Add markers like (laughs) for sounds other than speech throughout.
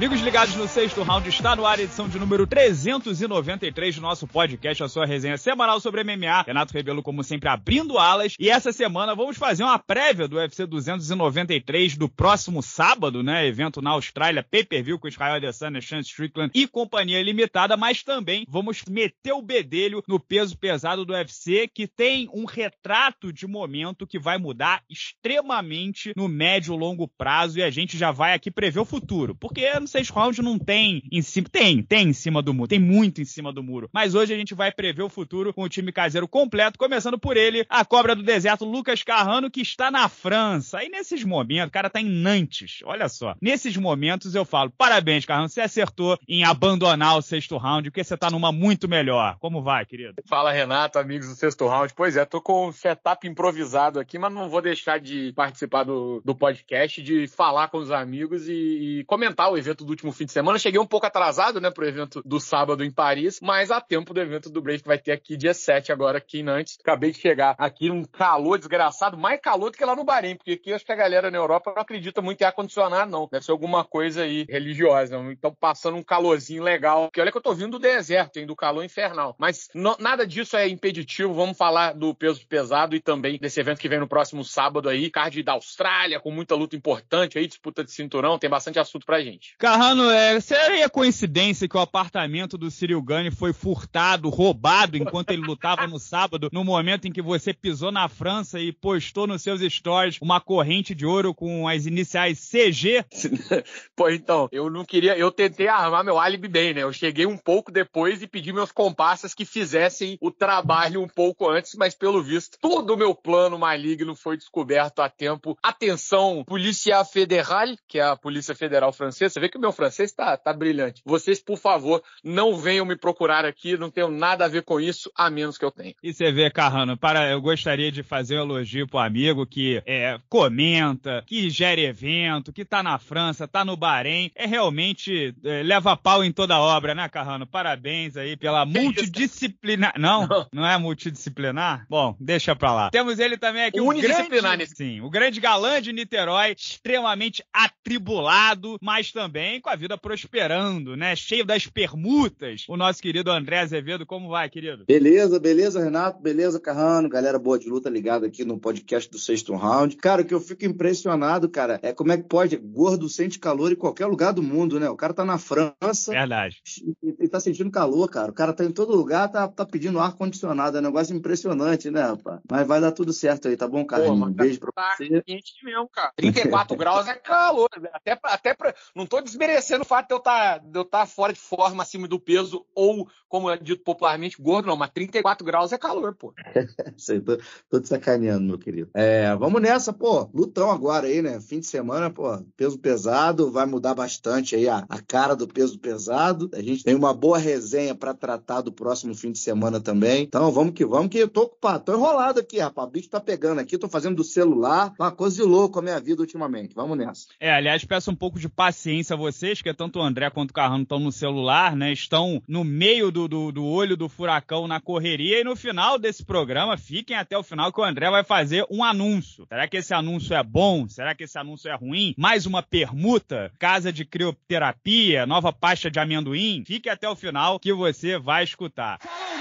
Amigos ligados no sexto round, está no ar a edição de número 393 do nosso podcast, a sua resenha semanal sobre MMA. Renato Rebelo, como sempre, abrindo alas. E essa semana vamos fazer uma prévia do UFC 293 do próximo sábado, né? Evento na Austrália, pay-per-view com Israel Adesanya, Sean Strickland e companhia limitada, mas também vamos meter o bedelho no peso pesado do UFC, que tem um retrato de momento que vai mudar extremamente no médio e longo prazo e a gente já vai aqui prever o futuro, porque não seis rounds não tem em cima. Tem, tem em cima do muro. Tem muito em cima do muro. Mas hoje a gente vai prever o futuro com o time caseiro completo, começando por ele, a cobra do deserto, Lucas Carrano, que está na França. Aí nesses momentos, o cara tá em Nantes. Olha só. Nesses momentos eu falo: parabéns, Carrano, você acertou em abandonar o sexto round, porque você tá numa muito melhor. Como vai, querido? Fala, Renato, amigos do sexto round. Pois é, tô com um setup improvisado aqui, mas não vou deixar de participar do, do podcast, de falar com os amigos e, e comentar o evento evento do último fim de semana. Cheguei um pouco atrasado, né, pro evento do sábado em Paris, mas há tempo do evento do Brave que vai ter aqui dia 7 agora aqui em Nantes. Acabei de chegar aqui um calor desgraçado, mais calor do que lá no Bahrein, porque aqui acho que a galera na Europa não acredita muito em ar-condicionado, não. Deve ser alguma coisa aí religiosa. Então passando um calorzinho legal, que olha que eu tô vindo do deserto, hein, do calor infernal. Mas nada disso é impeditivo, vamos falar do peso pesado e também desse evento que vem no próximo sábado aí, card da Austrália, com muita luta importante aí, disputa de cinturão, tem bastante assunto pra gente. Cara, Carrano, é, seria coincidência que o apartamento do Cyril Gane foi furtado, roubado, enquanto ele lutava no sábado, no momento em que você pisou na França e postou nos seus stories uma corrente de ouro com as iniciais CG? (laughs) Pô, então, eu não queria. Eu tentei armar meu álibi bem, né? Eu cheguei um pouco depois e pedi meus comparsas que fizessem o trabalho um pouco antes, mas pelo visto, todo o meu plano maligno foi descoberto a tempo. Atenção, Polícia Federal, que é a Polícia Federal Francesa. Você vê que meu francês está tá brilhante. Vocês, por favor, não venham me procurar aqui, não tenho nada a ver com isso, a menos que eu tenha. E você vê, Carrano, para, eu gostaria de fazer um elogio pro amigo que é, comenta, que gera evento, que tá na França, tá no Bahrein, é realmente, é, leva pau em toda obra, né, Carrano? Parabéns aí pela multidisciplinar... Não, não, não é multidisciplinar? Bom, deixa pra lá. Temos ele também aqui, Unidisciplinar, o grande... Sim, o grande galã de Niterói, extremamente atribulado, mas também com a vida prosperando, né? Cheio das permutas. O nosso querido André Azevedo, como vai, querido? Beleza, beleza, Renato, beleza, Carrano, galera boa de luta ligada aqui no podcast do sexto round. Cara, o que eu fico impressionado, cara, é como é que pode. Gordo sente calor em qualquer lugar do mundo, né? O cara tá na França. Verdade. E, e tá sentindo calor, cara. O cara tá em todo lugar, tá, tá pedindo ar-condicionado. É um negócio impressionante, né, rapaz? Mas vai dar tudo certo aí, tá bom, Carlinhos? Um beijo tá pra tá você. Quente mesmo, cara. 34 (laughs) graus é calor. Até, pra, até pra, não tô des desmerecendo o fato de eu tá, estar tá fora de forma, acima do peso, ou, como é dito popularmente, gordo, não, mas 34 graus é calor, pô. (laughs) tô, tô te sacaneando, meu querido. É, vamos nessa, pô. Lutão agora aí, né? Fim de semana, pô, peso pesado, vai mudar bastante aí a, a cara do peso pesado. A gente tem uma boa resenha para tratar do próximo fim de semana também. Então, vamos que vamos, que eu tô ocupado, tô enrolado aqui, rapaz. O bicho tá pegando aqui, tô fazendo do celular, tá uma coisa de louco a minha vida ultimamente. Vamos nessa. É, aliás, peço um pouco de paciência a você vocês, que é tanto o André quanto o Carrano estão no celular, né? Estão no meio do, do, do olho do furacão na correria. E no final desse programa, fiquem até o final que o André vai fazer um anúncio. Será que esse anúncio é bom? Será que esse anúncio é ruim? Mais uma permuta? Casa de crioterapia? Nova pasta de amendoim? Fique até o final que você vai escutar. Falou!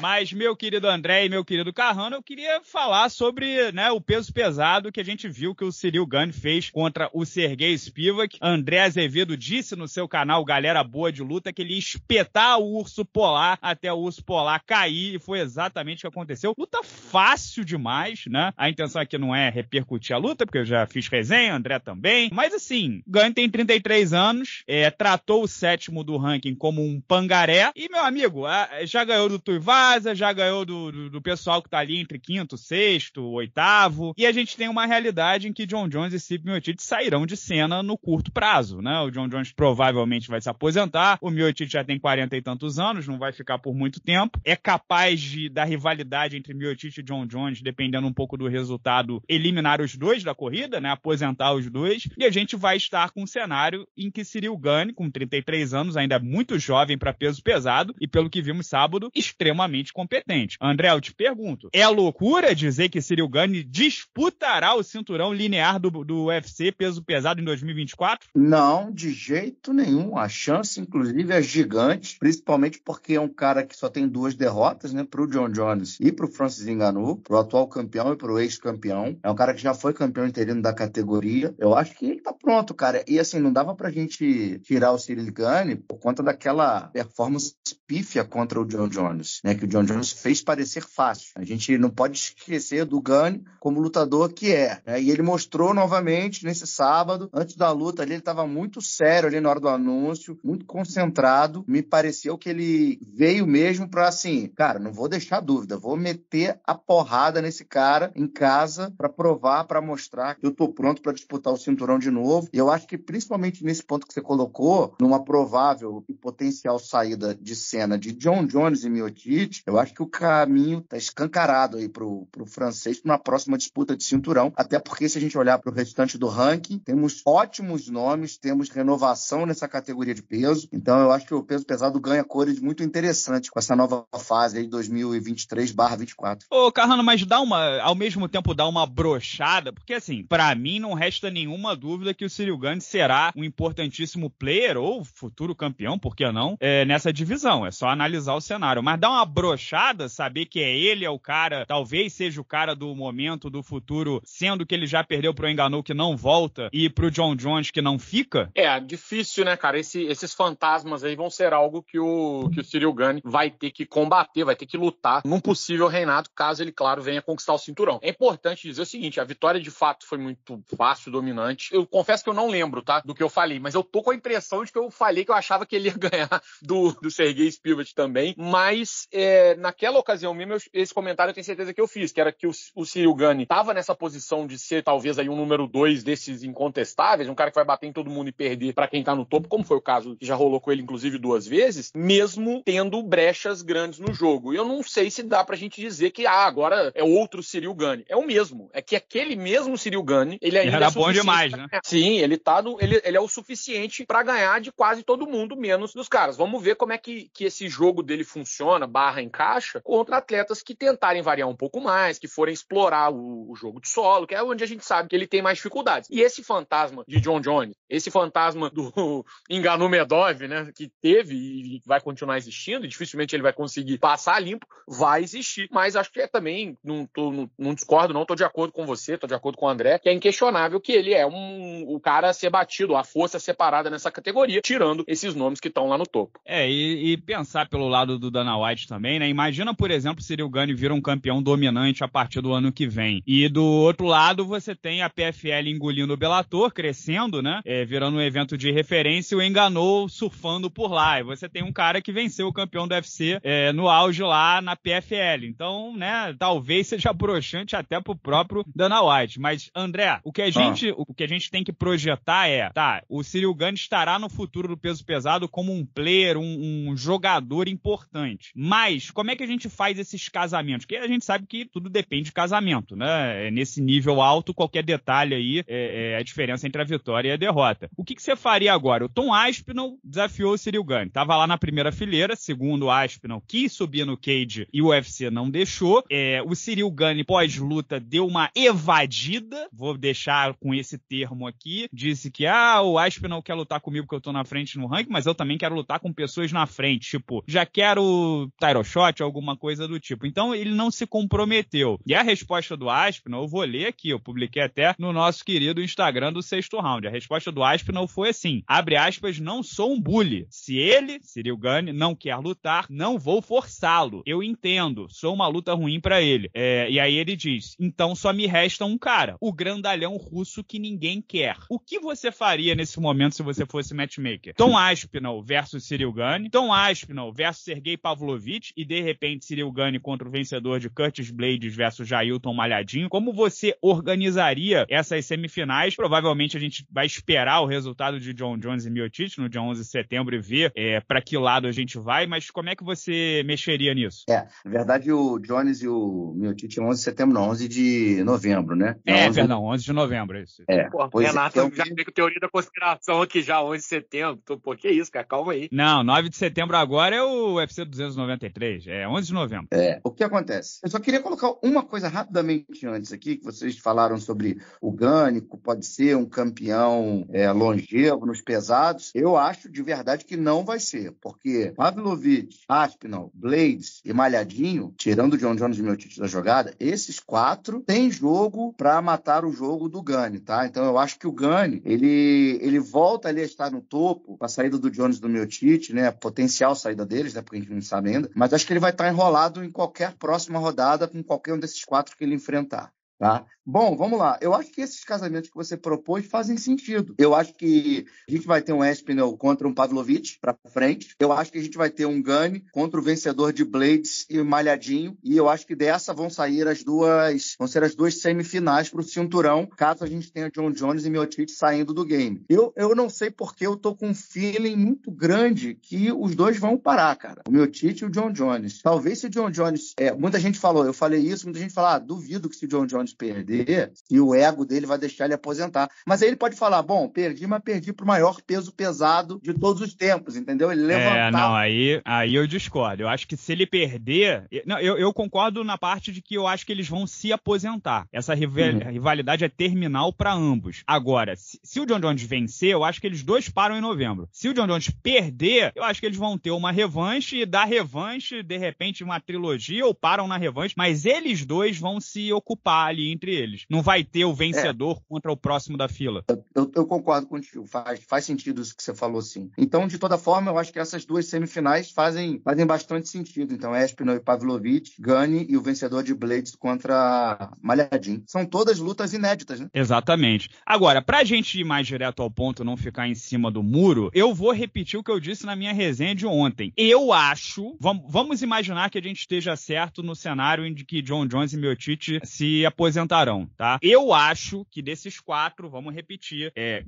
Mas, meu querido André e meu querido Carrano, eu queria falar sobre né, o peso pesado que a gente viu que o Cyril Gane fez contra o Sergei Spivak. André Azevedo disse no seu canal Galera Boa de Luta que ele ia espetar o urso polar até o urso polar cair, e foi exatamente o que aconteceu. Luta fácil demais, né? A intenção aqui não é repercutir a luta, porque eu já fiz resenha, André também. Mas assim, Gane tem 33 anos, é, tratou o sétimo do ranking como um pangaré, e meu amigo, já ganhou do Tuivar casa, já ganhou do, do, do pessoal que tá ali entre quinto, sexto, oitavo. E a gente tem uma realidade em que John Jones e Sip Miotic sairão de cena no curto prazo, né? O John Jones provavelmente vai se aposentar, o Miotic já tem 40 e tantos anos, não vai ficar por muito tempo. É capaz de, da rivalidade entre Miotic e John Jones, dependendo um pouco do resultado, eliminar os dois da corrida, né? Aposentar os dois. E a gente vai estar com um cenário em que Cyril Gane, com 33 anos, ainda é muito jovem para peso pesado, e pelo que vimos sábado, extremamente competente. André, eu te pergunto, é loucura dizer que Cyril Gane disputará o cinturão linear do, do UFC peso pesado em 2024? Não, de jeito nenhum. A chance, inclusive, é gigante, principalmente porque é um cara que só tem duas derrotas, né, pro John Jones e pro Francis Ngannou, pro atual campeão e pro ex-campeão. É um cara que já foi campeão interino da categoria. Eu acho que ele tá pronto, cara. E assim, não dava pra gente tirar o Cyril Gane por conta daquela performance pífia contra o John Jones, né, que o John Jones fez parecer fácil. A gente não pode esquecer do Gane como lutador que é. Né? E ele mostrou novamente nesse sábado, antes da luta ali, ele estava muito sério ali na hora do anúncio, muito concentrado. Me pareceu que ele veio mesmo para assim, cara, não vou deixar dúvida, vou meter a porrada nesse cara em casa para provar, para mostrar que eu tô pronto para disputar o cinturão de novo. E eu acho que principalmente nesse ponto que você colocou, numa provável e potencial saída de cena de John Jones e Miocic, eu acho que o caminho está escancarado aí para o francês para uma próxima disputa de cinturão, até porque se a gente olhar para o restante do ranking, temos ótimos nomes, temos renovação nessa categoria de peso, então eu acho que o peso pesado ganha cores muito interessantes com essa nova fase aí 2023/24. Ô, Carrano, mas dá uma, ao mesmo tempo dá uma brochada, porque assim, para mim não resta nenhuma dúvida que o Cyril Gandhi será um importantíssimo player ou futuro campeão, por que não, é, nessa divisão. É só analisar o cenário, mas dá uma brochada brochada, saber que é ele é o cara, talvez seja o cara do momento, do futuro, sendo que ele já perdeu pro Enganou que não volta e pro John Jones que não fica? É, difícil, né, cara? Esse, esses fantasmas aí vão ser algo que o, que o Cyril Gane vai ter que combater, vai ter que lutar num possível reinado, caso ele, claro, venha conquistar o cinturão. É importante dizer o seguinte: a vitória de fato foi muito fácil, dominante. Eu confesso que eu não lembro, tá? Do que eu falei, mas eu tô com a impressão de que eu falei que eu achava que ele ia (laughs) ganhar do, do Sergei Spivak também, mas é, é, naquela ocasião mesmo, eu, esse comentário eu tenho certeza que eu fiz, que era que o, o Gani Gane estava nessa posição de ser talvez aí um número dois desses incontestáveis, um cara que vai bater em todo mundo e perder para quem tá no topo, como foi o caso que já rolou com ele, inclusive, duas vezes, mesmo tendo brechas grandes no jogo. E eu não sei se dá pra gente dizer que, ah, agora é outro Cyril Gani É o mesmo. É que aquele mesmo Cyril Gani ele ainda. Era é bom demais, né? Sim, ele tá no. Ele, ele é o suficiente para ganhar de quase todo mundo, menos dos caras. Vamos ver como é que, que esse jogo dele funciona, barra encaixa contra atletas que tentarem variar um pouco mais, que forem explorar o, o jogo de solo, que é onde a gente sabe que ele tem mais dificuldades. E esse fantasma de John Jones, esse fantasma do (laughs) Enganu Medov, né, que teve e vai continuar existindo, e dificilmente ele vai conseguir passar limpo, vai existir. Mas acho que é também, não, tô, não, não discordo, não estou de acordo com você, estou de acordo com o André, que é inquestionável que ele é um, o cara a ser batido, a força separada nessa categoria, tirando esses nomes que estão lá no topo. É, e, e pensar pelo lado do Dana White também, também, né? Imagina, por exemplo, se o Gani vira um campeão dominante a partir do ano que vem. E do outro lado, você tem a PFL engolindo o Bellator, crescendo, né? É, virando um evento de referência, e o enganou surfando por lá. E você tem um cara que venceu o campeão do UFC é, no auge lá na PFL. Então, né, talvez seja broxante até pro próprio Dana White. Mas, André, o que a ah. gente, ah. o que a gente tem que projetar é, tá, o Cyril Gane estará no futuro do peso pesado como um player, um, um jogador importante. Mas mas como é que a gente faz esses casamentos? Porque a gente sabe que tudo depende de casamento, né? É nesse nível alto, qualquer detalhe aí é, é a diferença entre a vitória e a derrota. O que, que você faria agora? O Tom Aspinall desafiou o Cyril Gane. Tava lá na primeira fileira, segundo o Aspinall, quis subir no cage e o UFC não deixou. É, o Cyril Gane, pós-luta, deu uma evadida, vou deixar com esse termo aqui. Disse que, ah, o Aspinall quer lutar comigo porque eu tô na frente no ranking, mas eu também quero lutar com pessoas na frente. Tipo, já quero Tyrell shot, alguma coisa do tipo. Então ele não se comprometeu. E a resposta do Aspinall, eu vou ler aqui, eu publiquei até no nosso querido Instagram do sexto round. A resposta do Aspinall foi assim: abre aspas, não sou um bully. Se ele, Cyril Gane, não quer lutar, não vou forçá-lo. Eu entendo, sou uma luta ruim para ele. É, e aí ele diz: então só me resta um cara, o grandalhão russo que ninguém quer. O que você faria nesse momento se você fosse matchmaker? Tom Aspinall versus Cyril Gane, Tom Aspinall versus Sergei Pavlovich e de repente Cyril Gane contra o vencedor de Curtis Blades versus Jailton Malhadinho. Como você organizaria essas semifinais? Provavelmente a gente vai esperar o resultado de John Jones e Miotich no dia 11 de setembro e ver é, para que lado a gente vai, mas como é que você mexeria nisso? É, na verdade o Jones e o Miotich 11 de setembro, não, 11 de novembro, né? É, perdão, 11 de novembro, é isso. É, Pô, pois Renato, é, então... já pego teoria da conspiração aqui já, 11 de setembro. Pô, que isso, cara, calma aí. Não, 9 de setembro agora é o UFC 293. 23, é 11 de novembro. É, o que acontece? Eu só queria colocar uma coisa rapidamente antes aqui, que vocês falaram sobre o Gânico, pode ser um campeão é, longevo nos pesados. Eu acho de verdade que não vai ser, porque Pavlovic, Aspinall, Blades e Malhadinho, tirando o John Jones e meu título da jogada, esses quatro têm jogo para matar o jogo do Gani, tá? Então eu acho que o Gani, ele, ele volta ali a estar no topo, com a saída do Jones do meu Tite, né? A potencial saída deles, né? Porque a gente não sabe ainda, mas acho que ele vai estar enrolado em qualquer próxima rodada com qualquer um desses quatro que ele enfrentar. Tá? Bom, vamos lá. Eu acho que esses casamentos que você propôs fazem sentido. Eu acho que a gente vai ter um Espinel contra um Pavlovich para frente. Eu acho que a gente vai ter um Gani contra o vencedor de Blades e Malhadinho. E eu acho que dessa vão sair as duas, vão ser as duas semifinais para o cinturão, caso a gente tenha John Jones e Miocic saindo do game. Eu, eu não sei porque eu tô com um feeling muito grande que os dois vão parar, cara. O Miocic e o John Jones. Talvez se o John Jones, é, muita gente falou, eu falei isso, muita gente fala, ah, duvido que se o John Jones perder e o ego dele vai deixar ele aposentar. Mas aí ele pode falar: bom, perdi, mas perdi pro maior peso pesado de todos os tempos, entendeu? Ele é, levantar. É, não, aí, aí eu discordo. Eu acho que se ele perder. Não, eu, eu concordo na parte de que eu acho que eles vão se aposentar. Essa uhum. rivalidade uhum. é terminal para ambos. Agora, se, se o John Jones vencer, eu acho que eles dois param em novembro. Se o John Jones perder, eu acho que eles vão ter uma revanche e da revanche, de repente, uma trilogia ou param na revanche, mas eles dois vão se ocupar ali entre eles. Não vai ter o vencedor é. contra o próximo da fila. Eu, eu, eu concordo contigo, faz, faz sentido isso que você falou, sim. Então, de toda forma, eu acho que essas duas semifinais fazem, fazem bastante sentido. Então, Espinal e Pavlovic, Gani e o vencedor de Blades contra Malhadin. São todas lutas inéditas, né? Exatamente. Agora, pra gente ir mais direto ao ponto, não ficar em cima do muro, eu vou repetir o que eu disse na minha resenha de ontem. Eu acho, vamos, vamos imaginar que a gente esteja certo no cenário em que John Jones e Miotic se aposentam aposentarão, tá? Eu acho que desses quatro, vamos repetir, é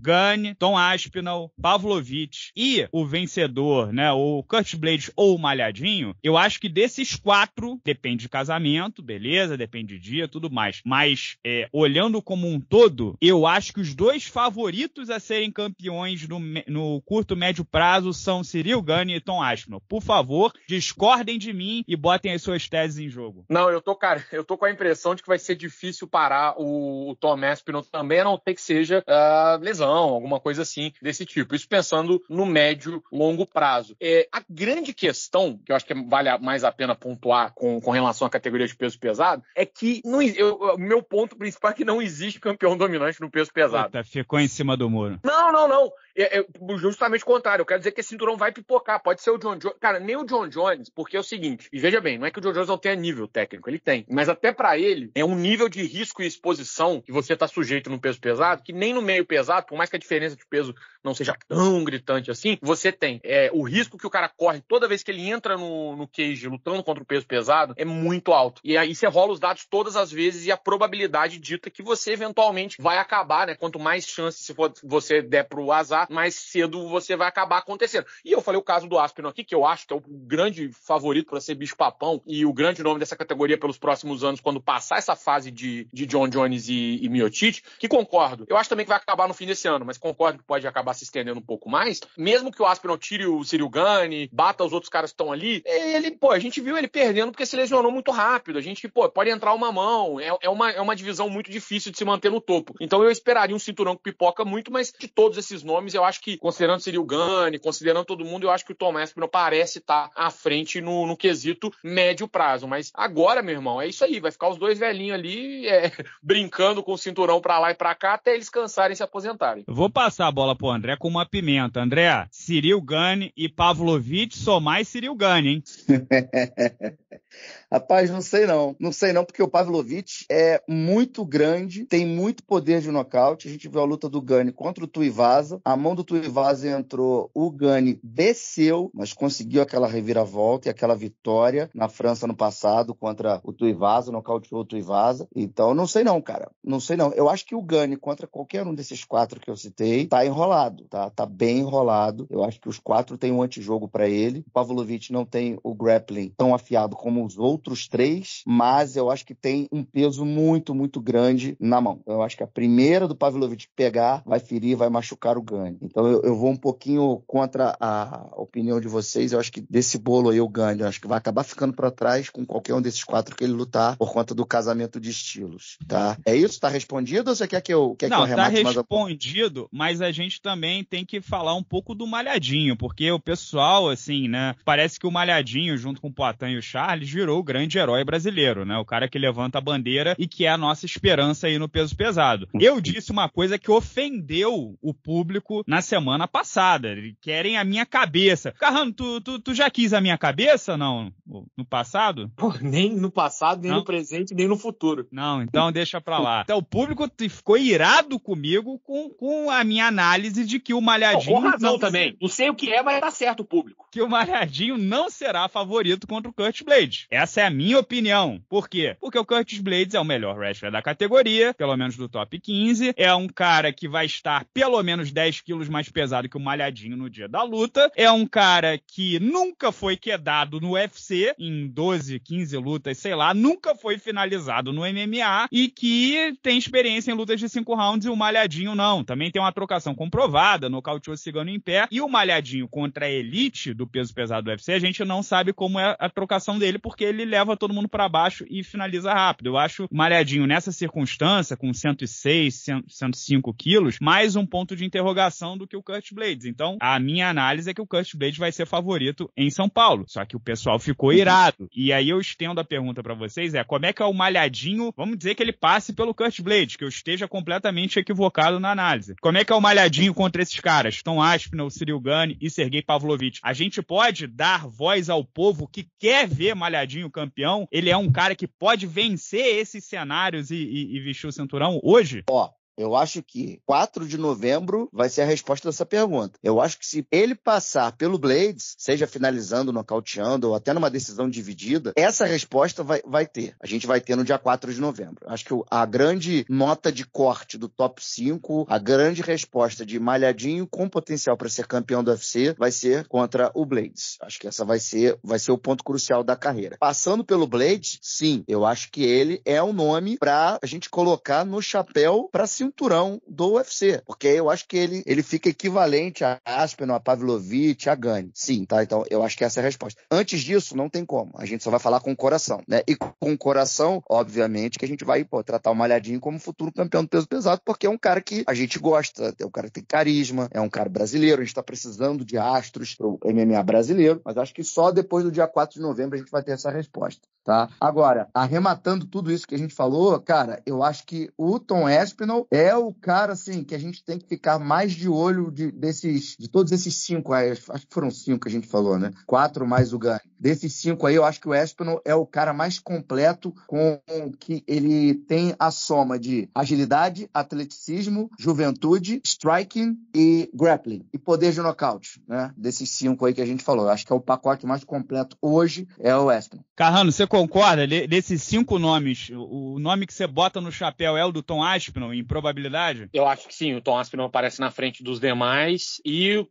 Tom Aspinall, Pavlovich e o vencedor, né, ou Kurt Blades ou o Malhadinho, eu acho que desses quatro, depende de casamento, beleza, depende de dia, tudo mais, mas é, olhando como um todo, eu acho que os dois favoritos a serem campeões no, no curto, médio prazo são Cyril Gunn e Tom Aspinall. Por favor, discordem de mim e botem as suas teses em jogo. Não, eu tô, cara, eu tô com a impressão de que vai ser difícil difícil parar o, o Tom Aspinall também, a não ter que seja uh, lesão, alguma coisa assim desse tipo. Isso pensando no médio, longo prazo. É, a grande questão, que eu acho que vale mais a pena pontuar com, com relação à categoria de peso pesado, é que o meu ponto principal é que não existe campeão dominante no peso pesado. Puta, ficou em cima do muro. Não, não, não é, é justamente o contrário. Eu quero dizer que esse cinturão vai pipocar. Pode ser o John Jones. Cara, nem o John Jones, porque é o seguinte. E veja bem, não é que o John Jones não tenha nível técnico, ele tem. Mas até para ele, é um nível de risco e exposição que você tá sujeito no peso pesado, que nem no meio pesado, por mais que a diferença de peso não seja tão gritante assim, você tem. É, o risco que o cara corre toda vez que ele entra no, no cage lutando contra o peso pesado é muito alto. E aí você rola os dados todas as vezes e a probabilidade dita que você eventualmente vai acabar, né? Quanto mais chance for, você der pro azar, mais cedo você vai acabar acontecendo. E eu falei o caso do Aspinall aqui, que eu acho que é o grande favorito para ser bicho-papão e o grande nome dessa categoria pelos próximos anos, quando passar essa fase de, de John Jones e, e Miotic, que concordo. Eu acho também que vai acabar no fim desse ano, mas concordo que pode acabar se estendendo um pouco mais. Mesmo que o Aspinall tire o Siriugani, bata os outros caras que estão ali, é, ele, pô, a gente viu ele perdendo porque se lesionou muito rápido. A gente, pô, pode entrar uma mão. É, é, uma, é uma divisão muito difícil de se manter no topo. Então eu esperaria um cinturão que pipoca muito, mas de todos esses nomes, times, eu acho que, considerando seria o Gani, considerando todo mundo, eu acho que o Tom Espino parece estar à frente no, no, quesito médio prazo. Mas agora, meu irmão, é isso aí. Vai ficar os dois velhinhos ali é, (laughs) brincando com o cinturão para lá e para cá até eles cansarem e se aposentarem. Vou passar a bola pro André com uma pimenta. André, Ciril Gani e Pavlovic somar mais Ciril Gani, hein? (laughs) Rapaz, não sei não. Não sei não, porque o Pavlovich é muito grande, tem muito poder de nocaute. A gente viu a luta do Gani contra o Tuivasa. A mão do Tuivasa entrou, o Gani desceu, mas conseguiu aquela reviravolta e aquela vitória na França no passado contra o Tuivasa, nocauteou o Tuivasa. Então, não sei não, cara. Não sei não. Eu acho que o Gani contra qualquer um desses quatro que eu citei tá enrolado, tá? Tá bem enrolado. Eu acho que os quatro têm um antijogo para ele. O Pavlovich não tem o grappling tão afiado como os outros três, mas eu acho que tem um peso muito, muito grande na mão. Eu acho que a primeira do Pavlovich pegar vai ferir, vai machucar o Gani. Então eu, eu vou um pouquinho contra a opinião de vocês. Eu acho que desse bolo aí o Gani, eu acho que vai acabar ficando para trás com qualquer um desses quatro que ele lutar por conta do casamento de estilos, tá? É isso? Tá respondido ou você quer que eu, quer Não, que eu tá remate tá respondido, mas a gente também tem que falar um pouco do Malhadinho, porque o pessoal, assim, né, parece que o Malhadinho, junto com o Poitin e o Charles, virou o grande herói brasileiro, né? O cara que levanta a bandeira e que é a nossa esperança aí no peso pesado. Uhum. Eu disse uma coisa que ofendeu o público na semana passada. Querem a minha cabeça. Carrano, tu, tu, tu já quis a minha cabeça, não? No passado? Pô, nem no passado, nem não. no presente, nem no futuro. Não, então deixa pra lá. Então o público ficou irado comigo com, com a minha análise de que o Malhadinho... Não, com razão não também. Não sei o que é, mas tá certo o público. Que o Malhadinho não será favorito contra o Kurt Blade. Essa é a minha opinião. Por quê? Porque o Curtis Blades é o melhor wrestler da categoria, pelo menos do top 15. É um cara que vai estar pelo menos 10 quilos mais pesado que o Malhadinho no dia da luta. É um cara que nunca foi quedado no UFC, em 12, 15 lutas, sei lá, nunca foi finalizado no MMA e que tem experiência em lutas de 5 rounds e o Malhadinho não. Também tem uma trocação comprovada, nocauteou o Cigano em pé. E o Malhadinho contra a Elite do peso pesado do UFC, a gente não sabe como é a trocação dele, porque porque ele leva todo mundo para baixo e finaliza rápido. Eu acho malhadinho nessa circunstância, com 106, 105 quilos, mais um ponto de interrogação do que o Kurt Blades. Então, a minha análise é que o Kurt Blades vai ser favorito em São Paulo. Só que o pessoal ficou irado. E aí eu estendo a pergunta para vocês: é como é que é o malhadinho? Vamos dizer que ele passe pelo Kurt Blades, que eu esteja completamente equivocado na análise. Como é que é o malhadinho contra esses caras? Tom Aspinall, Cyril Gane e Sergei Pavlovich. A gente pode dar voz ao povo que quer ver malhadinho Salgadinho campeão, ele é um cara que pode vencer esses cenários e, e, e vestir o cinturão hoje? Ó, eu acho que 4 de novembro vai ser a resposta dessa pergunta. Eu acho que se ele passar pelo Blades, seja finalizando, nocauteando ou até numa decisão dividida, essa resposta vai, vai ter. A gente vai ter no dia 4 de novembro. Acho que a grande nota de corte do top 5, a grande resposta de malhadinho com potencial para ser campeão do UFC vai ser contra o Blades. Acho que essa vai ser, vai ser o ponto crucial da carreira. Passando pelo Blades, sim, eu acho que ele é o um nome para a gente colocar no chapéu para se cinturão do UFC. Porque eu acho que ele, ele fica equivalente a Aspen, a Pavlovich, a Gani. Sim, tá? Então eu acho que essa é a resposta. Antes disso, não tem como. A gente só vai falar com o coração, né? E com o coração, obviamente, que a gente vai pô, tratar o Malhadinho como futuro campeão do peso pesado, porque é um cara que a gente gosta, é um cara que tem carisma, é um cara brasileiro, a gente tá precisando de astros pro MMA brasileiro, mas acho que só depois do dia 4 de novembro a gente vai ter essa resposta. Tá? Agora, arrematando tudo isso que a gente falou, cara, eu acho que o Tom Espinal é o cara assim que a gente tem que ficar mais de olho de, desses, de todos esses cinco, aí, acho que foram cinco que a gente falou, né? Quatro mais o Gani. Desses cinco aí, eu acho que o Espinal é o cara mais completo com que ele tem a soma de agilidade, atleticismo, juventude, striking e grappling e poder de nocaute, né? Desses cinco aí que a gente falou, eu acho que é o pacote mais completo hoje é o Espinal. Carrano, você concorda? Desses cinco nomes, o nome que você bota no chapéu é o do Tom Aspinall, em probabilidade? Eu acho que sim, o Tom Aspinall aparece na frente dos demais. E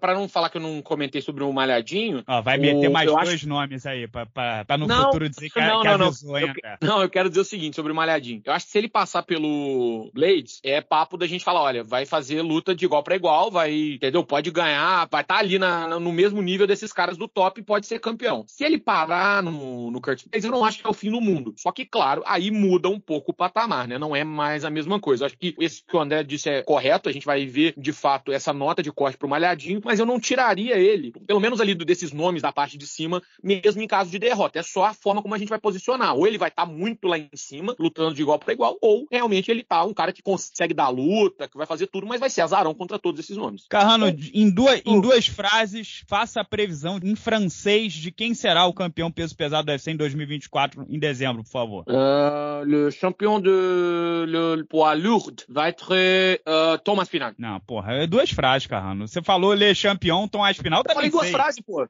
para não falar que eu não comentei sobre o Malhadinho. Ó, vai meter o, mais dois acho... nomes aí, para no não, futuro dizer que, não, que não, não. Eu, não, eu quero dizer o seguinte sobre o Malhadinho. Eu acho que se ele passar pelo Blades, é papo da gente falar: olha, vai fazer luta de igual para igual, vai, entendeu? Pode ganhar, vai estar tá ali na, no mesmo nível desses caras do top e pode ser campeão. Se ele parar no, no Kurt, mas eu não acho que é o fim do mundo. Só que, claro, aí muda um pouco o patamar, né? Não é mais a mesma coisa. Eu acho que esse que o André disse é correto, a gente vai ver de fato essa nota de corte pro Malhadinho, mas eu não tiraria ele, pelo menos ali desses nomes da parte de cima, mesmo em caso de derrota. É só a forma como a gente vai posicionar. Ou ele vai estar tá muito lá em cima, lutando de igual para igual, ou realmente ele tá um cara que consegue dar luta, que vai fazer tudo, mas vai ser azarão contra todos esses nomes. Carrano, em duas, em duas frases, faça a previsão em francês de quem será o campeão peso pesado do UFC em 2024, em dezembro, por favor? Uh, le champion de le poids lourd vai ser uh, Thomas Pinal. Não, porra, é duas frases, Carrano. Você falou Le Champion, Tom Aspinal, também Eu falei duas sei. frases, pô.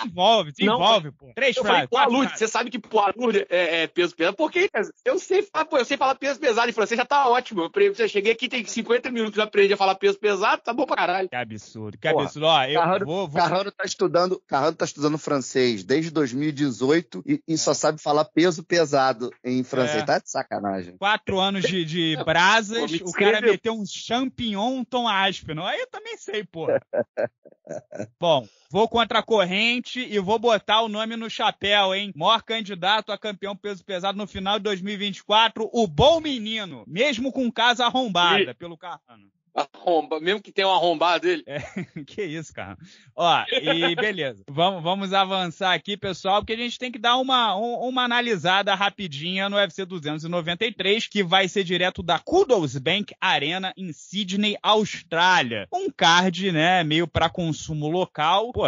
desenvolve, (laughs) desenvolve, pô. Três eu frases. Falei, poids lourd, você sabe que poids lourd é, é peso pesado, porque eu sei, falar, pô, eu sei falar peso pesado em francês, já tá ótimo. Eu cheguei aqui, tem 50 minutos, aprender a falar peso pesado, tá bom pra caralho. Que absurdo, que porra, absurdo. Ó, eu Carrano, vou, vou... Carrano tá estudando, Carrano tá estudando francês desde 2018 18 e, e só é. sabe falar peso pesado em francês. É. Tá de sacanagem. Quatro anos de, de (laughs) brasas, o cara meteu um champignon tom áspero. Aí eu também sei, porra. (laughs) Bom, vou contra a corrente e vou botar o nome no chapéu, hein? mor candidato a campeão peso pesado no final de 2024, o bom menino, mesmo com casa arrombada e... pelo Carrano. Arromba, mesmo que tenha um arrombado dele. É, (laughs) que isso, cara. Ó, e beleza. vamos, vamos avançar aqui, pessoal, porque a gente tem que dar uma, uma analisada rapidinha no UFC 293, que vai ser direto da Kudos Bank Arena em Sydney, Austrália. Um card, né, meio para consumo local. Pô,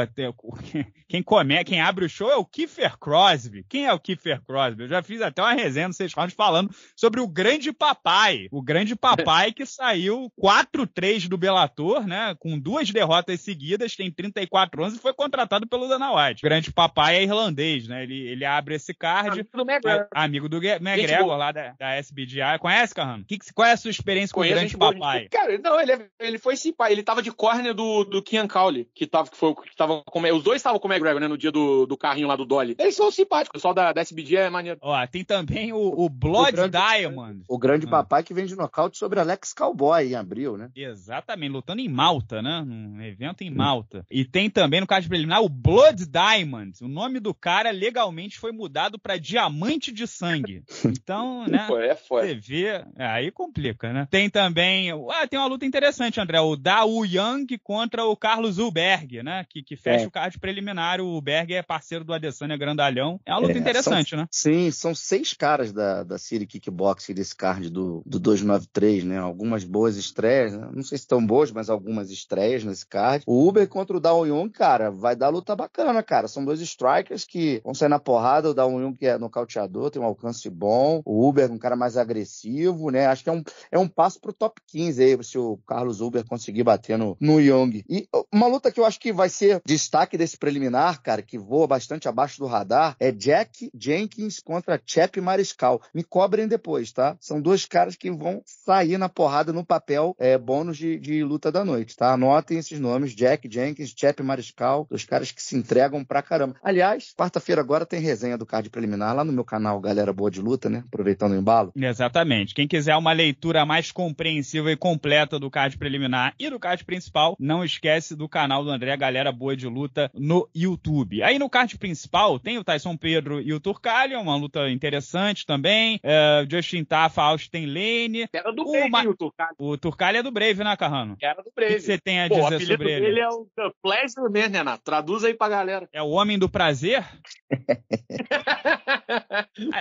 quem come, quem abre o show é o Kiefer Crosby. Quem é o Kiefer Crosby? Eu já fiz até uma resenha no Seis Rounds falando sobre o grande papai. O grande papai que saiu quatro 4-3 do Bellator, né? Com duas derrotas seguidas, tem 34 anos e foi contratado pelo Dana White. O grande papai é irlandês, né? Ele, ele abre esse card. Amigo do McGregor. É, amigo do McGregor, lá da, da Conhece, Carrano? Que, qual é a sua experiência com o grande papai? cara, não, ele, é, ele foi simpático. Ele tava de córnea do, do Kian Cowley, que tava, que foi, que tava com, os dois estavam com o McGregor, né? No dia do, do carrinho lá do Dolly. Eles são simpáticos. O pessoal da, da é maneiro. Ó, tem também o, o Blood o grande, Diamond. O grande ah. papai que vem de nocaute sobre Alex Cowboy em abril, né? né? Exatamente, lutando em Malta, né? Num evento em Malta. E tem também, no caso preliminar, o Blood Diamond. O nome do cara legalmente foi mudado para Diamante de Sangue. (laughs) Então, né? Pô, é foda. TV, aí complica, né? Tem também. Ah, tem uma luta interessante, André. O da U Yang contra o Carlos Uberg, né? Que, que fecha é. o card preliminar. O Uberg é parceiro do Adesanya Grandalhão. É uma luta é, interessante, são, né? Sim, são seis caras da, da City Kickboxing desse card do, do 293, né? Algumas boas estreias, não sei se tão boas, mas algumas estreias nesse card. O Uber contra o Down Young, cara, vai dar luta bacana, cara. São dois strikers que vão sair na porrada. O Down Young que é nocauteador, tem um alcance bom. O Uber, um cara mais agressivo, né? Acho que é um, é um passo pro top 15 aí, se o Carlos Uber conseguir bater no, no Young. E uma luta que eu acho que vai ser destaque desse preliminar, cara, que voa bastante abaixo do radar, é Jack Jenkins contra Chap Mariscal. Me cobrem depois, tá? São dois caras que vão sair na porrada no papel. É, bônus de, de luta da noite, tá? Anotem esses nomes: Jack Jenkins, Chap Mariscal, os caras que se entregam pra caramba. Aliás, quarta-feira agora tem resenha do card preliminar lá no meu canal Galera Boa de Luta, né? Aproveitando o embalo. Exatamente. Quem quiser uma leitura mais compreensiva e completa do card preliminar e do card principal, não esquece do canal do André Galera Boa de Luta no YouTube. Aí no card principal tem o Tyson Pedro e o Turcalho, uma luta interessante também. Uh, Justin Taffa, Austin Lane. Era do o, Ma... o Turcalho. O Turcalho é do Brave, né, Carrano? Era do Brave. O que você tem a dizer sobre ele? Ele é o The Pleasure Man, Renato. Traduz aí pra galera. É o Homem do Prazer? (laughs)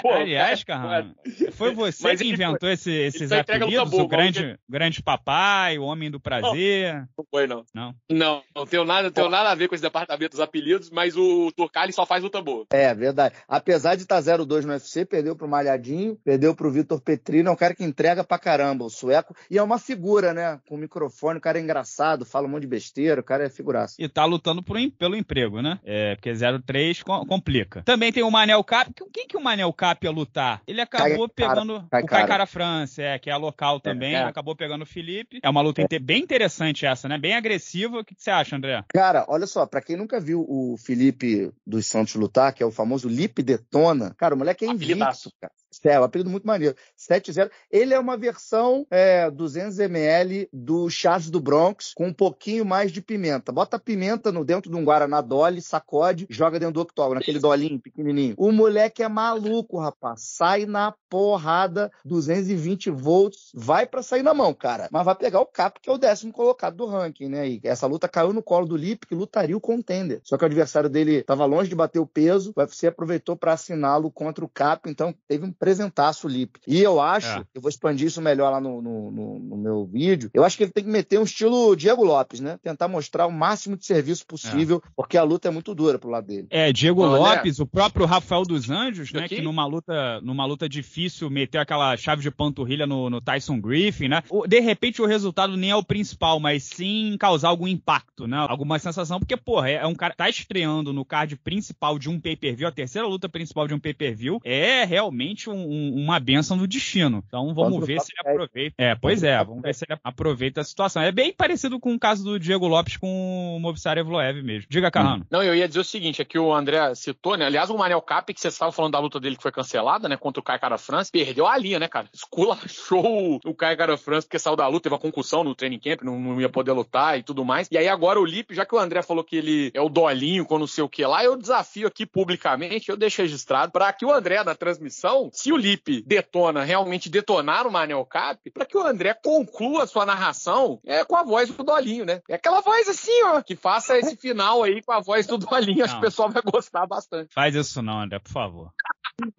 Pô, Aliás, Carrano, foi você que inventou foi, esse, esses apelidos? Tabu, o grande, que... É. grande Papai, o Homem do Prazer? Não, não foi, não. Não, não, não tenho, nada, não tenho nada a ver com esse departamento dos apelidos, mas o Turcali só faz o tambor. É, verdade. Apesar de tá estar 0-2 no UFC, perdeu pro Malhadinho, perdeu pro Vitor Petrino, é um cara que entrega pra caramba, o sueco, e é uma figura, né? né? Com o microfone, o cara é engraçado, fala um monte de besteira, o cara é figuraça. E tá lutando por, pelo emprego, né? É, porque 03 complica. Também tem o Manel Cap. Quem que o Manel Cap ia lutar? Ele acabou Cai, pegando cara, o Caicara França, é, que é local é, também, é, acabou pegando o Felipe. É uma luta é. bem interessante essa, né? Bem agressiva. O que, você acha, André? Cara, olha só, pra quem nunca viu o Felipe dos Santos lutar, que é o famoso Lip Detona, cara, o moleque é invicto, cara. Céu, apelido muito maneiro. 70. Ele é uma versão é, 200 ml do Chás do Bronx com um pouquinho mais de pimenta. Bota pimenta no dentro de um guaraná Dolly, sacode, joga dentro do octógono, aquele dolinho pequenininho. O moleque é maluco, rapaz. Sai na porrada, 220 volts, vai para sair na mão, cara. Mas vai pegar o Cap, que é o décimo colocado do ranking, né? E essa luta caiu no colo do Lip, que lutaria o contender. Só que o adversário dele estava longe de bater o peso, o UFC aproveitou para assiná-lo contra o Cap, então teve um apresentar a Sulipe. E eu acho, é. eu vou expandir isso melhor lá no, no, no, no, meu vídeo, eu acho que ele tem que meter um estilo Diego Lopes, né? Tentar mostrar o máximo de serviço possível, é. porque a luta é muito dura pro lado dele. É, Diego Bom, Lopes, né? o próprio Rafael dos Anjos, né? Que numa luta, numa luta difícil meteu aquela chave de panturrilha no, no Tyson Griffin, né? De repente o resultado nem é o principal, mas sim causar algum impacto, né? Alguma sensação, porque, porra, é, é, um cara que tá estreando no card principal de um pay-per-view, a terceira luta principal de um pay-per-view, é realmente um um, uma benção do destino. Então vamos ver se ele aproveita. É, pois é, vamos ver se ele aproveita a situação. É bem parecido com o caso do Diego Lopes com o Movistar Evloev mesmo. Diga, Carrano. Não, eu ia dizer o seguinte, é que o André citou, né? Aliás, o Manel Cap, que você estava falando da luta dele que foi cancelada, né? Contra o Caio Cara France, perdeu a linha, né, cara? Esculachou o Caio Cara France, porque saiu da luta, teve uma concussão no training camp, não, não, ia poder lutar e tudo mais. E aí agora o Lipe, já que o André falou que ele é o dolinho com não sei o que lá, eu desafio aqui publicamente, eu deixo registrado, para que o André, na transmissão, se o Lipe detona, realmente detonar o Manel cap, para que o André conclua sua narração é, com a voz do Dolinho, né? É aquela voz assim, ó, que faça esse final aí com a voz do Dolinho, não. acho que o pessoal vai gostar bastante. Faz isso não, André, por favor.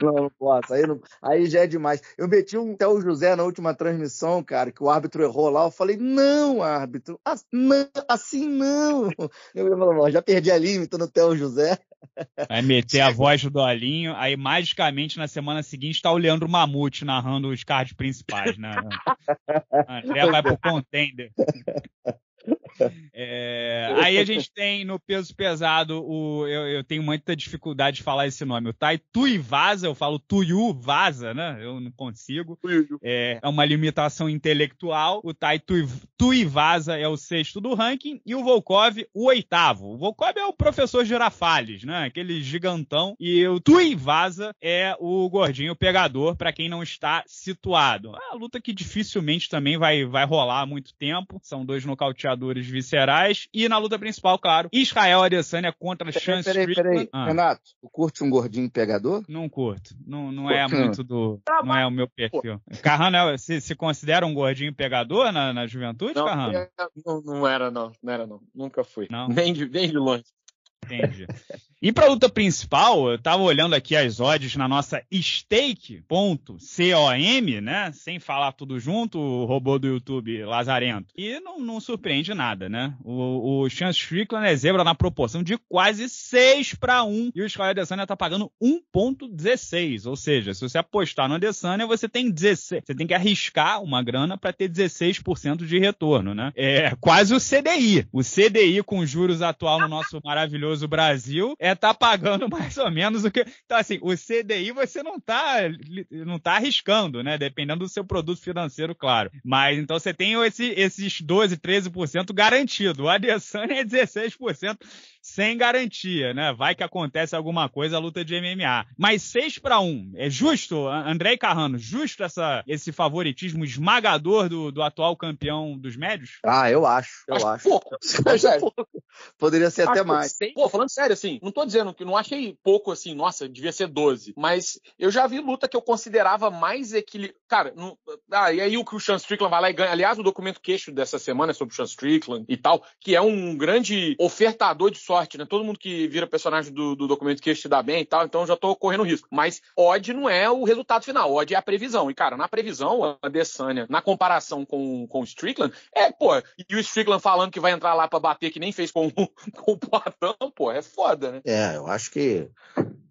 Não, não posso. Aí, não, aí já é demais. Eu meti um Théo José na última transmissão, cara, que o árbitro errou lá. Eu falei, não, árbitro, assim não. Assim não. Eu falei, já perdi ali tô no Théo José. Vai meter a (laughs) voz do Dolinho, aí magicamente na semana seguinte seguinte tá o Leandro Mamute narrando os cards principais, né? (laughs) André vai pro contender. (laughs) (laughs) É, aí a gente tem no peso pesado, o, eu, eu, tenho muita dificuldade de falar esse nome. O Tai Tui Vaza, eu falo Tuyu Vaza, né? Eu não consigo. É, é uma limitação intelectual. O Tai Tui, Tui Vaza é o sexto do ranking e o Volkov o oitavo. O Volkov é o professor Girafales, né? Aquele gigantão. E o Tui Vaza é o gordinho pegador, para quem não está situado. É a luta que dificilmente também vai, vai rolar há muito tempo. São dois nocauteadores golpes viscerais. E na luta principal, claro, Israel Adesanya contra peraí, Sean peraí, Strickland. Peraí, ah. Renato, tu curte um gordinho pegador? Não curto. Não, não é muito do. Tá não é o meu perfil. Carrano, é, se, se considera um gordinho pegador na, na juventude, não, Carrano? Não, não era, não. Não era, não. Nunca fui. Não. Nem, de, nem de longe. Entendi. e para a luta principal, eu estava olhando aqui as odds na nossa stake.com, né? Sem falar tudo junto, o robô do YouTube Lazarento. E não, não surpreende nada, né? O, o Chance Strickland é zebra na proporção de quase 6 para 1 e o Sky Adesanya tá pagando 1.16, ou seja, se você apostar no Adesanya, você tem 16, você tem que arriscar uma grana para ter 16% de retorno, né? É quase o CDI. O CDI com juros atual no nosso maravilhoso o Brasil, é tá pagando (laughs) mais ou menos o que. Então, assim, o CDI você não tá, não tá arriscando, né? Dependendo do seu produto financeiro, claro. Mas então você tem esse, esses 12, 13% garantido. O Adesanya é 16% sem garantia, né? Vai que acontece alguma coisa a luta de MMA. Mas 6 para 1, é justo, Andrei Carrano, justo essa, esse favoritismo esmagador do, do atual campeão dos médios? Ah, eu acho, eu acho. acho. Pouco. (laughs) Poderia ser acho até mais. Sei, falando sério, assim, não tô dizendo que não achei pouco assim, nossa, devia ser 12. Mas eu já vi luta que eu considerava mais equilibrada. Cara, não... ah, e aí o que o Sean Strickland vai lá e ganha. Aliás, o documento queixo dessa semana é sobre o Sean Strickland e tal, que é um grande ofertador de sorte, né? Todo mundo que vira personagem do, do documento queixo se dá bem e tal, então já tô correndo risco. Mas odd não é o resultado final, odd é a previsão. E, cara, na previsão, a Adesanya, na comparação com, com o Strickland, é, pô, e o Strickland falando que vai entrar lá para bater que nem fez com, (laughs) com o Platão, porra, é foda, né? É, eu acho que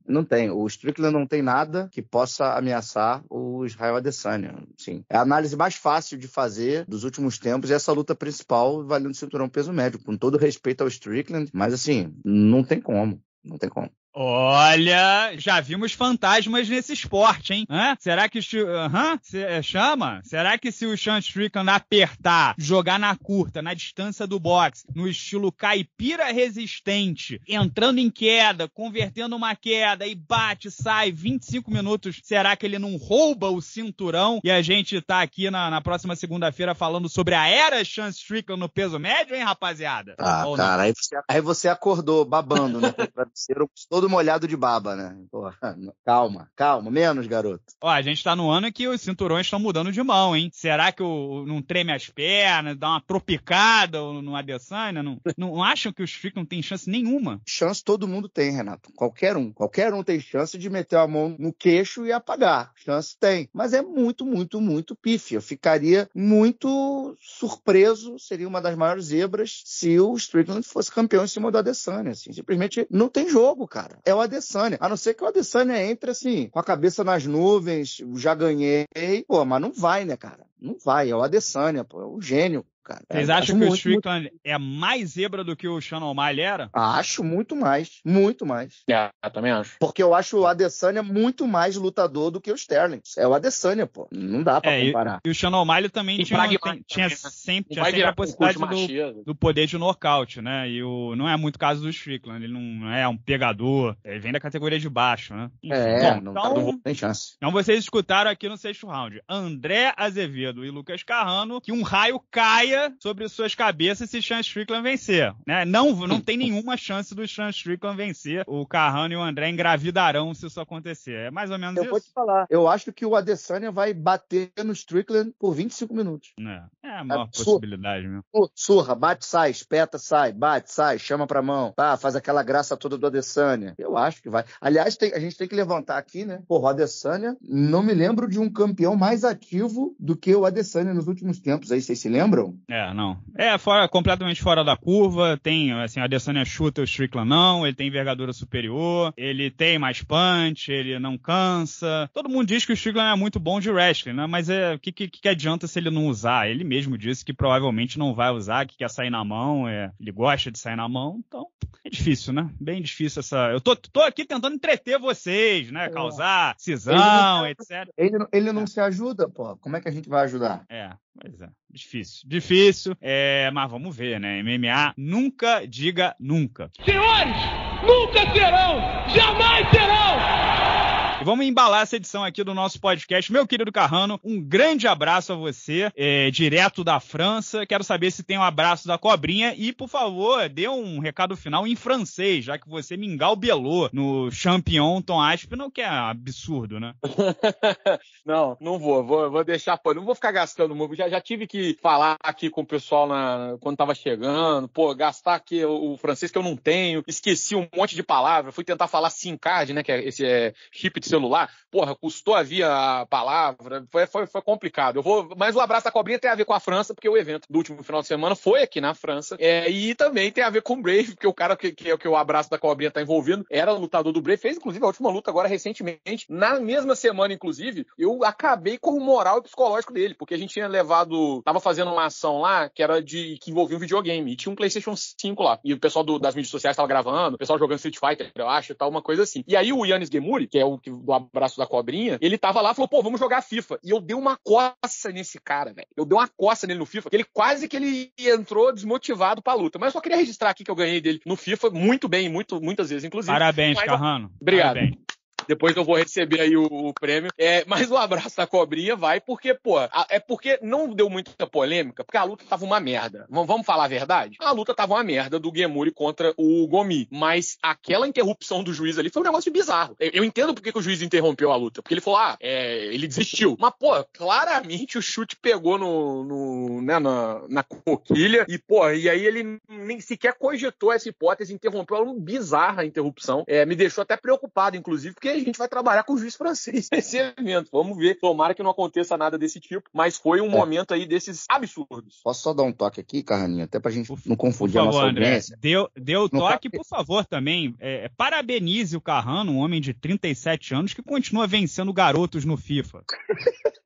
não tem. O Strickland não tem nada que possa ameaçar o Israel Adesanya. Sim. É a análise mais fácil de fazer dos últimos tempos e essa luta principal valendo cinturão peso médio. Com todo respeito ao Strickland, mas assim, não tem como. Não tem como. Olha, já vimos fantasmas nesse esporte, hein? Hã? Será que uhum, chama? Será que se o Sean Strickland apertar, jogar na curta, na distância do boxe, no estilo caipira resistente, entrando em queda, convertendo uma queda e bate, sai 25 minutos, será que ele não rouba o cinturão? E a gente tá aqui na, na próxima segunda-feira falando sobre a era Sean Strickland no peso médio, hein, rapaziada? Ah, Ou cara, aí você, aí você, acordou babando, né? (laughs) Todo todo molhado de baba, né? Porra, (laughs) calma, calma, menos, garoto. Ó, a gente tá no ano que os cinturões estão mudando de mão, hein? Será que o, o, não treme as pernas, dá uma tropicada no Adesanya? Não, não acham que o Strick não tem chance nenhuma? Chance todo mundo tem, Renato. Qualquer um. Qualquer um tem chance de meter a mão no queixo e apagar. Chance tem. Mas é muito, muito, muito pife. Eu ficaria muito surpreso, seria uma das maiores zebras, se o Strickland fosse campeão em cima do Adesanya. Assim. Simplesmente não tem jogo, cara é o Adesanya. A não ser que o Adesanya entre assim, com a cabeça nas nuvens, já ganhei. Pô, mas não vai, né, cara? Não vai, é o Adesanya, pô, é o gênio, cara. Vocês é, acham que muito, o Strickland muito... é mais zebra do que o Sean O'Malley era? Acho muito mais, muito mais. É, eu também acho. Porque eu acho o Adesanya muito mais lutador do que o Sterling. É o Adesanya, pô. Não dá pra é, comparar. E, e o Sean O'Malley também tinha, tinha, né? sempre, tinha sempre a possibilidade do, do, poder de nocaute, né? E o, não é muito caso do Strickland. Ele não é um pegador. Ele vem da categoria de baixo, né? Enfim, é, bom, não, então, não tem chance. Então vocês escutaram aqui no sexto round. André Azevedo e Lucas Carrano, que um raio caia sobre suas cabeças se Sean Strickland vencer. Né? Não, não tem nenhuma chance do Sean Strickland vencer. O Carrano e o André engravidarão se isso acontecer. É mais ou menos eu isso. Eu vou te falar. Eu acho que o Adesanya vai bater no Strickland por 25 minutos. É, é a é maior é, possibilidade meu. mesmo. Surra, bate, sai, espeta, sai, bate, sai, chama pra mão, tá? Faz aquela graça toda do Adesanya. Eu acho que vai. Aliás, tem, a gente tem que levantar aqui, né? Porra, o Adesanya, não me lembro de um campeão mais ativo do que o Adesanya nos últimos tempos, aí vocês se lembram? É, não. É fora, completamente fora da curva, tem, assim, o Adesanya chuta, o Strickland não, ele tem envergadura superior, ele tem mais punch, ele não cansa. Todo mundo diz que o Strickland é muito bom de wrestling, né? Mas é, o que, que, que, adianta se ele não usar? Ele mesmo disse que provavelmente não vai usar, que quer sair na mão, é, ele gosta de sair na mão, então é difícil, né? Bem difícil essa... Eu tô, tô aqui tentando entreter vocês, né? É. Causar cisão, ele não, etc. Ele, ele não é. se ajuda, pô. Como é que a gente vai ajudar. É, pois é. Difícil. Difícil, é, mas vamos ver, né? MMA nunca diga nunca. Senhores, nunca serão, jamais serão Vamos embalar essa edição aqui do nosso podcast. Meu querido Carrano, um grande abraço a você, é, direto da França. Quero saber se tem um abraço da cobrinha e, por favor, dê um recado final em francês, já que você me engalbelou no champion Tom Aspinall, que é absurdo, né? (laughs) não, não vou, vou, vou deixar, pô, não vou ficar gastando muito. Já, já tive que falar aqui com o pessoal na, quando tava chegando, pô, gastar aqui o, o francês que eu não tenho, esqueci um monte de palavras, fui tentar falar SIM card, né, que é esse é chip de celular. Porra, custou a via a palavra, foi, foi, foi complicado. Eu vou, mas o Abraço da Cobrinha tem a ver com a França, porque o evento do último final de semana foi aqui na França. É, e também tem a ver com o Brave, porque o cara que, que, que o Abraço da Cobrinha tá envolvendo era lutador do Brave, fez inclusive a última luta agora recentemente. Na mesma semana, inclusive, eu acabei com o moral e psicológico dele, porque a gente tinha levado, tava fazendo uma ação lá que era de que envolvia um videogame, e tinha um PlayStation 5 lá. E o pessoal do, das mídias sociais tava gravando, o pessoal jogando Street Fighter, eu acho, tal, uma coisa assim. E aí o Yannis Gemuri, que é o que do abraço da cobrinha, ele tava lá e falou, pô, vamos jogar FIFA. E eu dei uma coça nesse cara, velho. Eu dei uma coça nele no FIFA, ele quase que ele entrou desmotivado pra luta. Mas eu só queria registrar aqui que eu ganhei dele no FIFA muito bem, muito, muitas vezes, inclusive. Parabéns, Mas, Carrano. Obrigado. Parabéns. Depois eu vou receber aí o, o prêmio. É, mas o abraço da cobrinha vai porque, pô, a, é porque não deu muita polêmica, porque a luta tava uma merda. V vamos falar a verdade? A luta tava uma merda do Gemuri contra o Gomi. Mas aquela interrupção do juiz ali foi um negócio bizarro. Eu, eu entendo porque que o juiz interrompeu a luta. Porque ele falou, ah, é, ele desistiu. Mas, pô, claramente o chute pegou no, no né, na, na coquilha e, pô, e aí ele nem sequer cogitou essa hipótese, interrompeu. Era uma bizarra interrupção. É, me deixou até preocupado, inclusive, porque a gente vai trabalhar com o juiz francês nesse (laughs) evento. Vamos ver. Tomara que não aconteça nada desse tipo, mas foi um é. momento aí desses absurdos. Posso só dar um toque aqui, carraninho, Até pra gente não confundir por favor, a nossa André, audiência. Deu, deu o tá toque, por favor, também. É, é, parabenize o Carrano, um homem de 37 anos que continua vencendo garotos no FIFA. (laughs)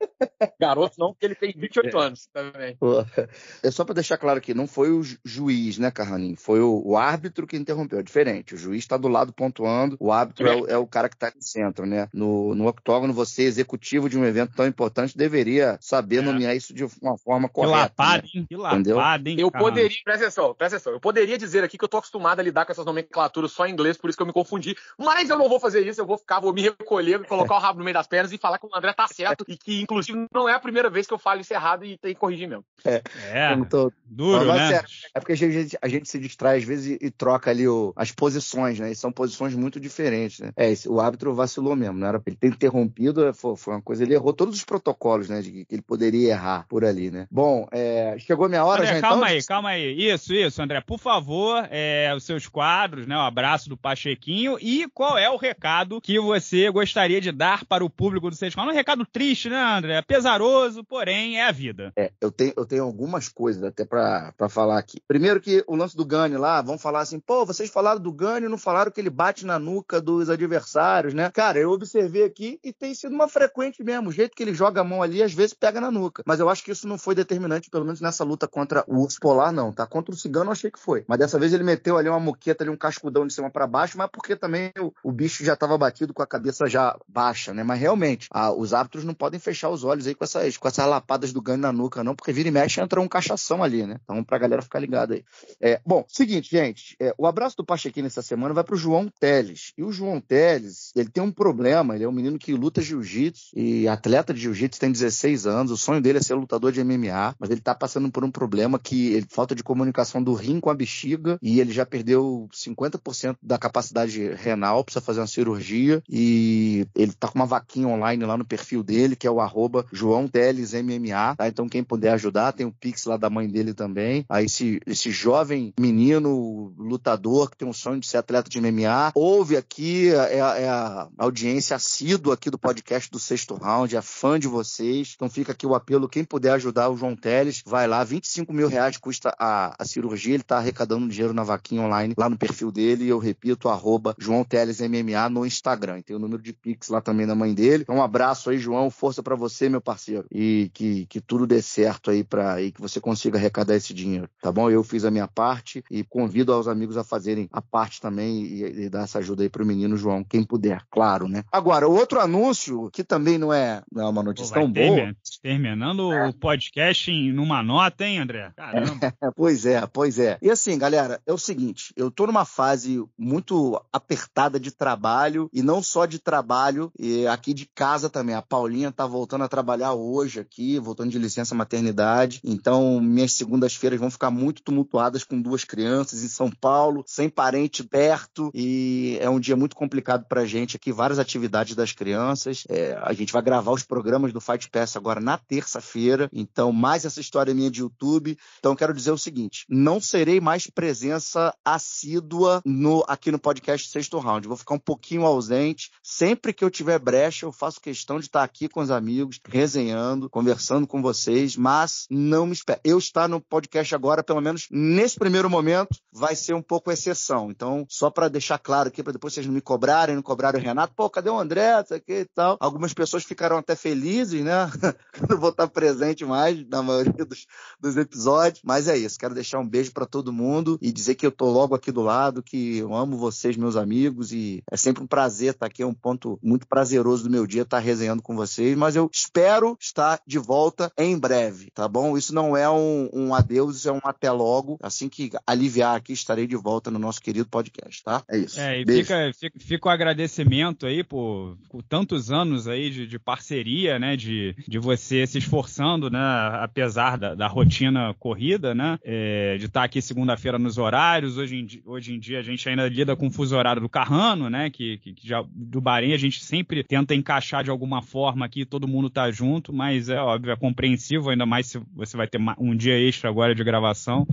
Garoto não, porque ele tem 28 é. anos também. (laughs) É só para deixar claro que não foi o juiz, né, Carraninho? Foi o, árbitro que interrompeu. É diferente. O juiz está do lado pontuando, o árbitro é, é, o, é o, cara que está centro, né? No, no octógono, você, executivo de um evento tão importante, deveria saber é. nomear isso de uma forma correta. Que lapada, né? hein? Que lapada, hein? Eu poderia, presta atenção, presta atenção, eu poderia dizer aqui que eu tô acostumado a lidar com essas nomenclaturas só em inglês, por isso que eu me confundi, mas eu não vou fazer isso, eu vou ficar, vou me recolher, colocar o rabo no meio das pernas e falar que o André tá certo e que, inclusive, não é a primeira vez que eu falo isso errado e tem que corrigir mesmo. É, é tô... duro, mas, né? é porque a gente, a gente, se distrai às vezes e, e troca ali o, as posições, né? E são posições muito diferentes, né? É, esse, o árbitro árbitro vacilou mesmo, não era pra ele ter interrompido, é, foi, uma coisa, ele errou todos os protocolos, né, de que ele poderia errar por ali, né. Bom, é, chegou minha hora André, já calma então? aí, calma aí. Isso, isso, André, por favor, é, os seus quadros, né, o abraço do Pachequinho e qual é o recado que você gostaria de dar para o público do Seis Quadros? Um recado triste, né, André? Pesaroso, porém, é a vida. É, eu tenho, eu tenho algumas coisas até para falar aqui. Primeiro que o lance do Gani lá, vão falar assim, pô, vocês falaram do Gani e não falaram que ele bate na nuca dos adversários, né? né? Cara, eu observei aqui e tem sido uma frequente mesmo. O jeito que ele joga a mão ali, às vezes pega na nuca. Mas eu acho que isso não foi determinante, pelo menos nessa luta contra o urso polar, não, tá? Contra o cigano, eu achei que foi. Mas dessa vez ele meteu ali uma moqueta, ali um cascudão de cima para baixo, mas porque também o, o bicho já estava batido com a cabeça já baixa, né? Mas realmente, a, os árbitros não podem fechar os olhos aí com essas, com essas lapadas do ganho na nuca, não, porque vira e mexe entra um cachação ali, né? Então, pra galera ficar ligada aí. É, bom, seguinte, gente, é, o abraço do Pachequinho nessa semana vai pro João Teles. E o João Teles, ele ele tem um problema. Ele é um menino que luta jiu-jitsu e atleta de jiu-jitsu, tem 16 anos. O sonho dele é ser lutador de MMA, mas ele tá passando por um problema que ele, falta de comunicação do rim com a bexiga e ele já perdeu 50% da capacidade renal, precisa fazer uma cirurgia e ele tá com uma vaquinha online lá no perfil dele, que é o arroba João Teles MMA, tá? Então quem puder ajudar, tem o Pix lá da mãe dele também. Aí esse, esse jovem menino lutador que tem um sonho de ser atleta de MMA, ouve aqui, é, é a audiência assídua aqui do podcast do sexto round, é fã de vocês. Então fica aqui o apelo: quem puder ajudar o João Teles, vai lá. 25 mil reais custa a, a cirurgia, ele está arrecadando dinheiro na vaquinha online, lá no perfil dele. E eu repito, arroba João Teles MMA no Instagram. E tem o número de Pix lá também na mãe dele. Então, um abraço aí, João. Força para você, meu parceiro. E que, que tudo dê certo aí para e que você consiga arrecadar esse dinheiro. Tá bom? Eu fiz a minha parte e convido aos amigos a fazerem a parte também e, e dar essa ajuda aí pro menino João, quem puder claro, né? Agora, o outro anúncio, que também não é, não é uma notícia Pô, tão boa. terminando é. o podcast em, numa nota, hein, André? Caramba. É, (laughs) pois é, pois é. E assim, galera, é o seguinte: eu tô numa fase muito apertada de trabalho, e não só de trabalho, e aqui de casa também. A Paulinha tá voltando a trabalhar hoje aqui, voltando de licença maternidade. Então, minhas segundas-feiras vão ficar muito tumultuadas com duas crianças em São Paulo, sem parente perto, e é um dia muito complicado pra gente gente aqui várias atividades das crianças. É, a gente vai gravar os programas do Fight Pass agora na terça-feira. Então, mais essa história minha de YouTube. Então, quero dizer o seguinte: não serei mais presença assídua no, aqui no podcast Sexto Round. Vou ficar um pouquinho ausente. Sempre que eu tiver brecha, eu faço questão de estar aqui com os amigos, resenhando, conversando com vocês, mas não me espero. Eu estar no podcast agora, pelo menos nesse primeiro momento, vai ser um pouco exceção. Então, só para deixar claro aqui, para depois vocês não me cobrarem, não cobrarem Renato, pô, cadê o André? Isso aqui e tal. Algumas pessoas ficaram até felizes, né? (laughs) não vou estar presente mais na maioria dos, dos episódios. Mas é isso. Quero deixar um beijo para todo mundo e dizer que eu tô logo aqui do lado, que eu amo vocês, meus amigos, e é sempre um prazer estar aqui. É um ponto muito prazeroso do meu dia estar resenhando com vocês. Mas eu espero estar de volta em breve, tá bom? Isso não é um, um adeus, isso é um até logo. Assim que aliviar aqui, estarei de volta no nosso querido podcast, tá? É isso. É, e fica, fica, fica o agradecimento movimento aí por, com tantos anos aí de, de, parceria, né? De, de você se esforçando, né? Apesar da, da rotina corrida, né? É, de estar tá aqui segunda-feira nos horários. Hoje em, hoje em dia a gente ainda lida com o fuso horário do Carrano, né? Que, que, que já, do Bahrein a gente sempre tenta encaixar de alguma forma aqui, todo mundo tá junto, mas é óbvio, é compreensível, ainda mais se você vai ter um dia extra agora de gravação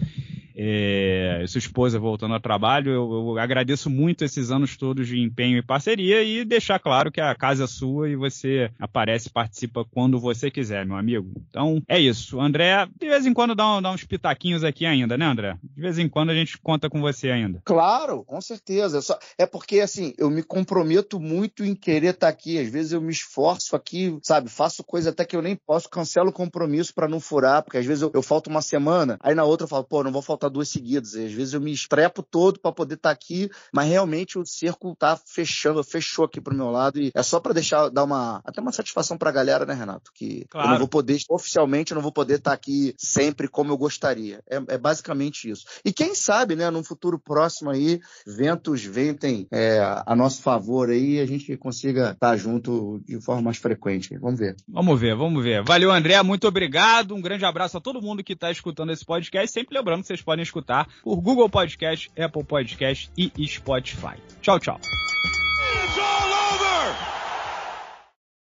é, sua esposa voltando ao trabalho. Eu, eu, agradeço muito esses anos todos de empenho e parceria e deixar claro que a casa é sua e você aparece participa quando você quiser, meu amigo. Então é isso. André, de vez em quando dá, dá uns pitaquinhos aqui ainda, né, André? De vez em quando a gente conta com você ainda. Claro, com certeza. Só... É porque, assim, eu me comprometo muito em querer estar aqui. Às vezes eu me esforço aqui, sabe? Faço coisa até que eu nem posso, cancelo o compromisso para não furar, porque às vezes eu, eu falto uma semana, aí na outra eu falo, pô, não vou faltar Tá duas seguidas. às vezes eu me estrepo todo para poder estar tá aqui, mas realmente o cerco tá fechando, fechou aqui pro meu lado e é só para deixar dar uma até uma satisfação para a galera, né, Renato, que claro. eu não vou poder oficialmente eu não vou poder estar tá aqui sempre como eu gostaria. É, é, basicamente isso. E quem sabe, né, num futuro próximo aí, ventos ventem é, a nosso favor aí, a gente consiga estar junto de forma mais frequente. Vamos ver. Vamos ver, vamos ver. Valeu, André, muito obrigado. Um grande abraço a todo mundo que está escutando esse podcast, sempre lembrando que vocês podem podem escutar por Google Podcast, Apple Podcast e Spotify. Tchau, tchau.